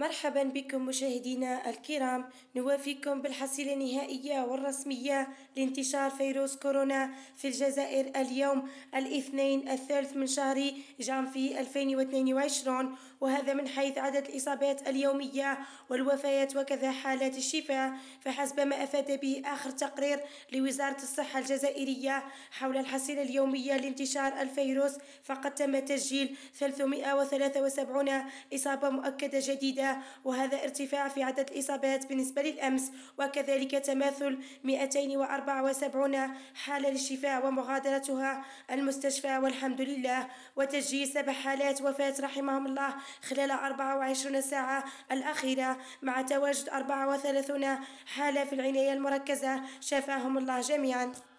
مرحبا بكم مشاهدينا الكرام نوافيكم بالحصيلة النهائية والرسمية لانتشار فيروس كورونا في الجزائر اليوم الاثنين الثالث من شهر جانفي 2022 وهذا من حيث عدد الإصابات اليومية والوفيات وكذا حالات الشفاء فحسب ما أفاد به آخر تقرير لوزارة الصحة الجزائرية حول الحصيلة اليومية لانتشار الفيروس فقد تم تسجيل 373 إصابة مؤكدة جديدة وهذا ارتفاع في عدد الإصابات بالنسبة للأمس وكذلك تماثل 274 حالة للشفاء ومغادرتها المستشفى والحمد لله وتسجيل سبع حالات وفاة رحمهم الله خلال 24 ساعة الأخيرة مع تواجد 34 حالة في العناية المركزة شفاهم الله جميعا